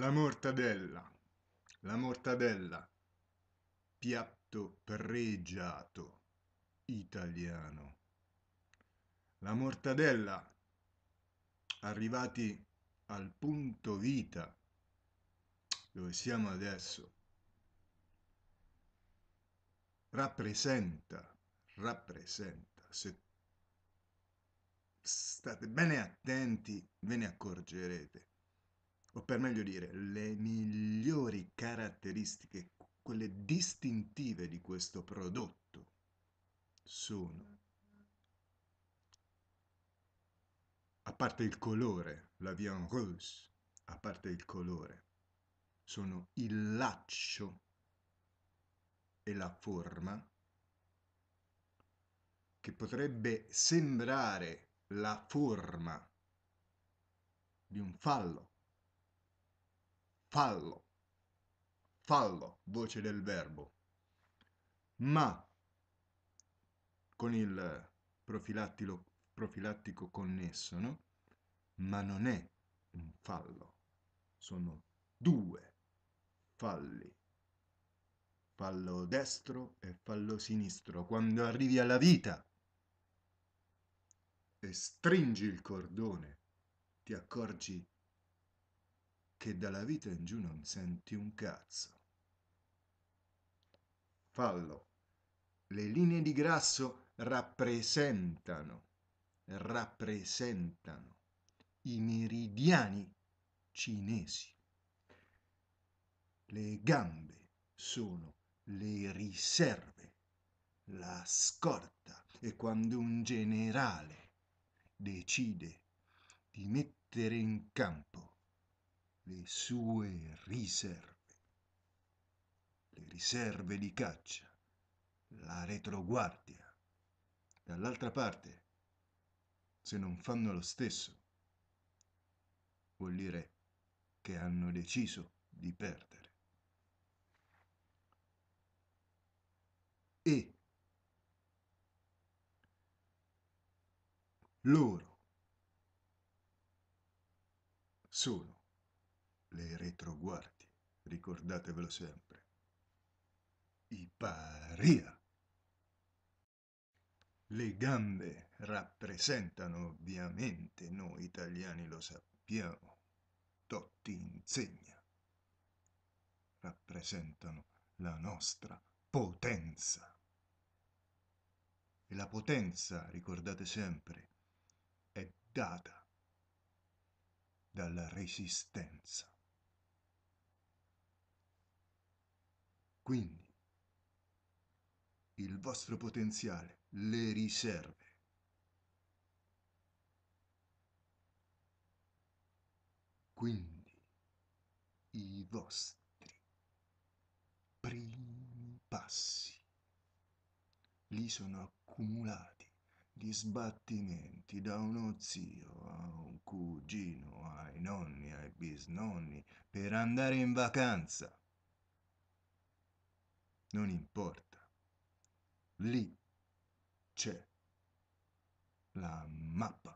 La mortadella, la mortadella, piatto pregiato italiano. La mortadella, arrivati al punto vita dove siamo adesso, rappresenta, rappresenta, se state bene attenti ve ne accorgerete o per meglio dire, le migliori caratteristiche, quelle distintive di questo prodotto sono, a parte il colore, la viande rose, a parte il colore, sono il laccio e la forma che potrebbe sembrare la forma di un fallo fallo, fallo, voce del verbo, ma con il profilattico connesso, no? Ma non è un fallo, sono due falli, fallo destro e fallo sinistro. Quando arrivi alla vita e stringi il cordone, ti accorgi che dalla vita in giù non senti un cazzo. Fallo. Le linee di grasso rappresentano, rappresentano i meridiani cinesi. Le gambe sono le riserve, la scorta e quando un generale decide di mettere in campo le sue riserve, le riserve di caccia, la retroguardia. Dall'altra parte, se non fanno lo stesso, vuol dire che hanno deciso di perdere. E loro sono le retroguardie, ricordatevelo sempre. I paria. Le gambe rappresentano ovviamente, noi italiani lo sappiamo, Totti insegna, rappresentano la nostra potenza. E la potenza, ricordate sempre, è data dalla resistenza. Quindi il vostro potenziale, le riserve. Quindi i vostri primi passi li sono accumulati di sbattimenti da uno zio a un cugino, ai nonni, ai bisnonni, per andare in vacanza non importa. Lì c'è la mappa.